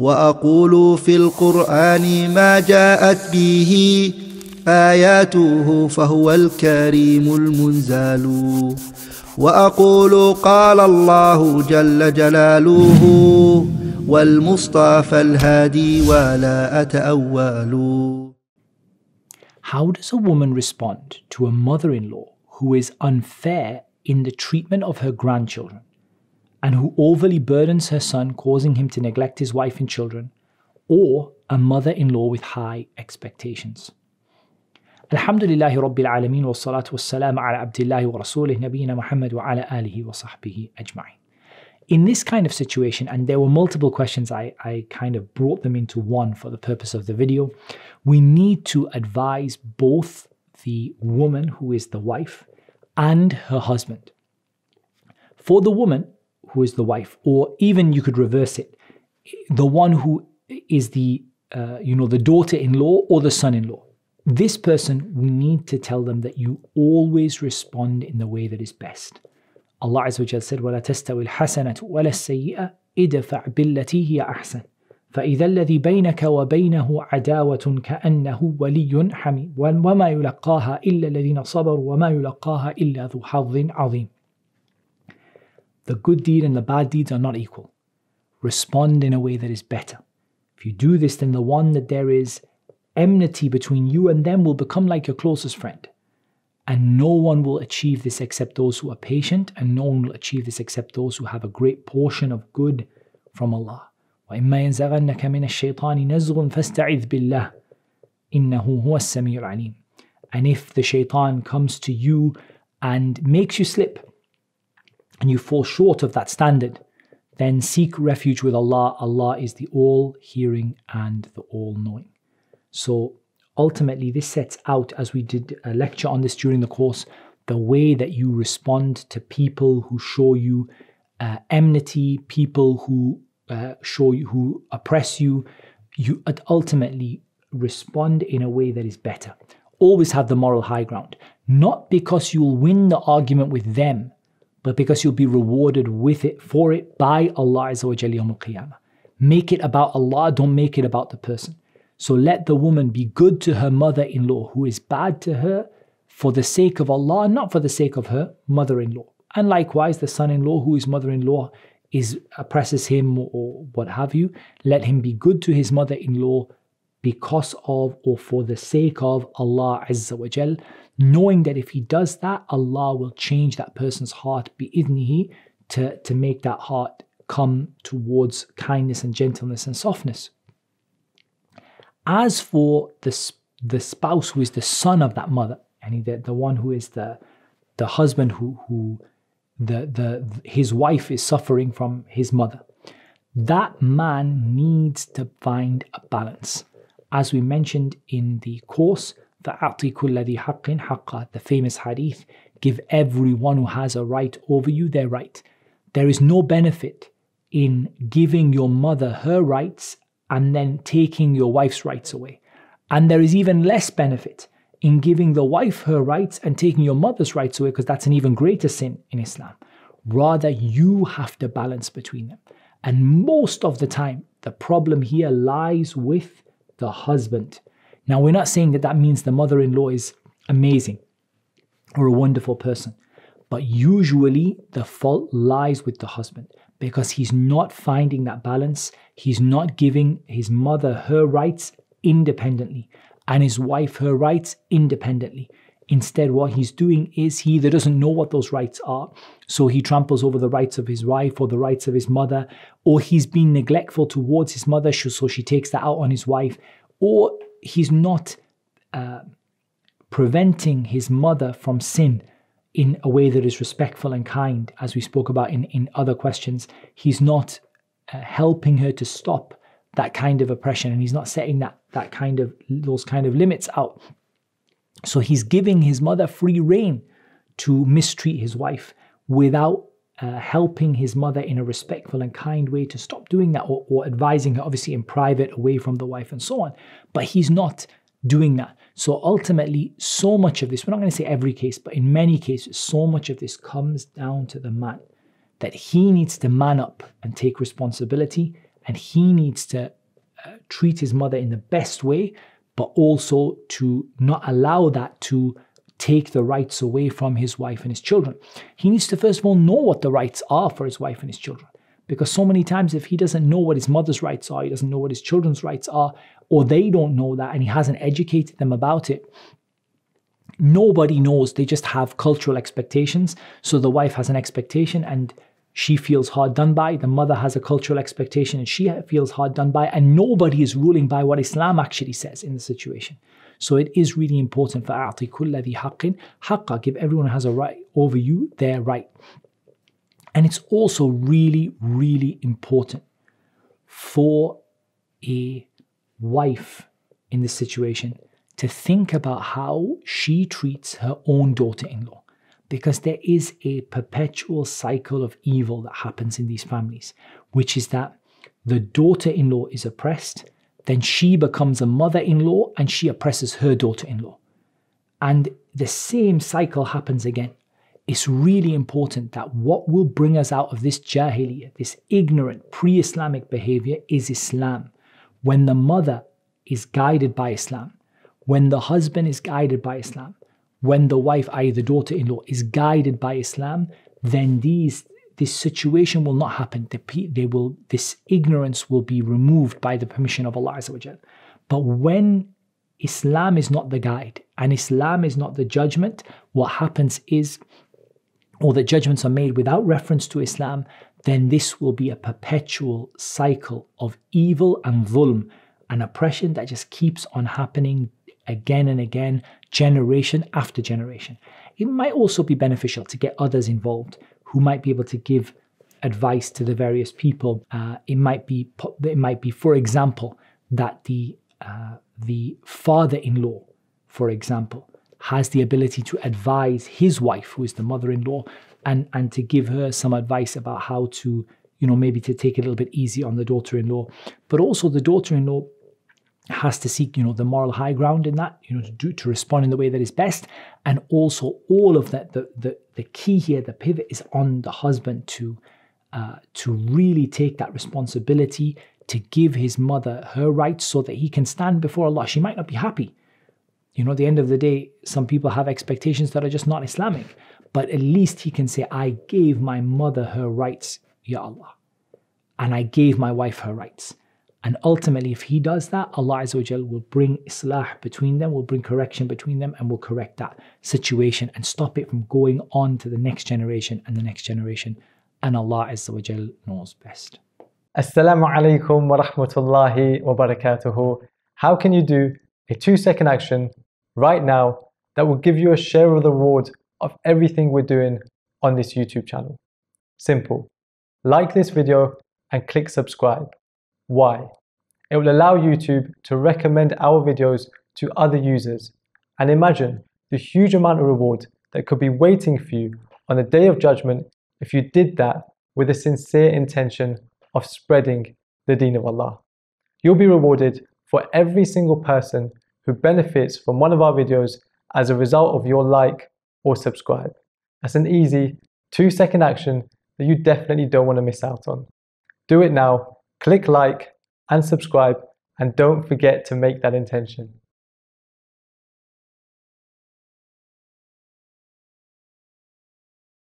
واقول في القران ما جاءت به اياته فهو الكريم المنزال واقول قال الله جل جلاله والمصطفى الهادي ولا اتاول How does a woman respond to a mother-in-law who is unfair in the treatment of her grandchildren? and who overly burdens her son, causing him to neglect his wife and children, or a mother in law with high expectations. الحمد لله رب In this kind of situation, and there were multiple questions, I, I kind of brought them into one for the purpose of the video. We need to advise both the woman who is the wife and her husband. For the woman, who is the wife, or even you could reverse it, the one who is the uh, you know the daughter-in-law or the son-in-law. This person, we need to tell them that you always respond in the way that is best. Allah Azza wa said, وَلَا تَسْتَوِي الْحَسَنَةُ وَلَا السَّيِّئَةُ ادفع بالتي فإذا الذي بينك وبينه عداوة كأنه ولي حميم وما يلقاها إلا الذين صبروا وما يلقاها إلا ذو حظ عظيم the good deed and the bad deeds are not equal. Respond in a way that is better. If you do this, then the one that there is enmity between you and them will become like your closest friend. And no one will achieve this except those who are patient, and no one will achieve this except those who have a great portion of good from Allah. And if the shaitan comes to you and makes you slip, and you fall short of that standard, then seek refuge with Allah. Allah is the all hearing and the all knowing. So ultimately, this sets out, as we did a lecture on this during the course, the way that you respond to people who show you uh, enmity, people who uh, show you, who oppress you. You ultimately respond in a way that is better. Always have the moral high ground. Not because you'll win the argument with them, but because you'll be rewarded with it for it by Allah Make it about Allah, don't make it about the person. So let the woman be good to her mother-in-law who is bad to her for the sake of Allah, not for the sake of her mother-in-law. And likewise, the son-in-law who is mother-in-law is oppresses him or what have you. Let him be good to his mother-in-law because of or for the sake of Allah Azza wa Jal, knowing that if he does that, Allah will change that person's heart bi'idnihi to, to make that heart come towards kindness and gentleness and softness. As for the, the spouse who is the son of that mother, and the, the one who is the, the husband who, who the, the, his wife is suffering from his mother, that man needs to find a balance. As we mentioned in the course, the فَأَعْطِ Kulladi حَقٍ حَقَّ The famous hadith, give everyone who has a right over you their right. There is no benefit in giving your mother her rights and then taking your wife's rights away. And there is even less benefit in giving the wife her rights and taking your mother's rights away because that's an even greater sin in Islam. Rather, you have to balance between them. And most of the time, the problem here lies with the husband. Now, we're not saying that that means the mother in law is amazing or a wonderful person, but usually the fault lies with the husband because he's not finding that balance. He's not giving his mother her rights independently and his wife her rights independently. Instead, what he's doing is he that doesn't know what those rights are. So he tramples over the rights of his wife or the rights of his mother, or he's being neglectful towards his mother, so she takes that out on his wife, or he's not uh, preventing his mother from sin in a way that is respectful and kind, as we spoke about in, in other questions. He's not uh, helping her to stop that kind of oppression, and he's not setting that that kind of those kind of limits out. So he's giving his mother free reign to mistreat his wife without uh, helping his mother in a respectful and kind way to stop doing that or, or advising her, obviously in private, away from the wife and so on. But he's not doing that. So ultimately, so much of this, we're not going to say every case, but in many cases, so much of this comes down to the man that he needs to man up and take responsibility and he needs to uh, treat his mother in the best way but also to not allow that to take the rights away from his wife and his children. He needs to first of all know what the rights are for his wife and his children. Because so many times, if he doesn't know what his mother's rights are, he doesn't know what his children's rights are, or they don't know that and he hasn't educated them about it, nobody knows. They just have cultural expectations. So the wife has an expectation and she feels hard done by, the mother has a cultural expectation and she feels hard done by, and nobody is ruling by what Islam actually says in the situation. So it is really important for أعطي كل ذي حق حقا, give everyone who has a right over you their right. And it's also really, really important for a wife in this situation to think about how she treats her own daughter in law because there is a perpetual cycle of evil that happens in these families, which is that the daughter in law is oppressed, then she becomes a mother in law and she oppresses her daughter in law. And the same cycle happens again. It's really important that what will bring us out of this jahiliyyah, this ignorant pre Islamic behavior, is Islam. When the mother is guided by Islam, when the husband is guided by Islam, when the wife, i.e., the daughter in law, is guided by Islam, then these this situation will not happen. They will, this ignorance will be removed by the permission of Allah. But when Islam is not the guide and Islam is not the judgment, what happens is, or the judgments are made without reference to Islam, then this will be a perpetual cycle of evil and dhulm, an oppression that just keeps on happening again and again, generation after generation. It might also be beneficial to get others involved who might be able to give advice to the various people. Uh, it might be, it might be, for example, that the uh, the father-in-law, for example, has the ability to advise his wife, who is the mother-in-law, and and to give her some advice about how to, you know, maybe to take it a little bit easy on the daughter-in-law, but also the daughter-in-law has to seek, you know, the moral high ground in that, you know, to do to respond in the way that is best. And also all of that, the the, the key here, the pivot is on the husband to uh, to really take that responsibility to give his mother her rights so that he can stand before Allah. She might not be happy. You know, at the end of the day, some people have expectations that are just not Islamic. But at least he can say, I gave my mother her rights, Ya Allah. And I gave my wife her rights. And ultimately, if he does that, Allah Azza will bring islah between them, will bring correction between them, and will correct that situation and stop it from going on to the next generation and the next generation. And Allah Azza knows best. Assalamu alaikum wa rahmatullahi wa barakatuhu. How can you do a two second action right now that will give you a share of the reward of everything we're doing on this YouTube channel? Simple. Like this video and click subscribe. Why? It will allow YouTube to recommend our videos to other users. And imagine the huge amount of reward that could be waiting for you on the day of judgment if you did that with a sincere intention of spreading the deen of Allah. You'll be rewarded for every single person who benefits from one of our videos as a result of your like or subscribe. That's an easy two second action that you definitely don't want to miss out on. Do it now Click like and subscribe and don't forget to make that intention.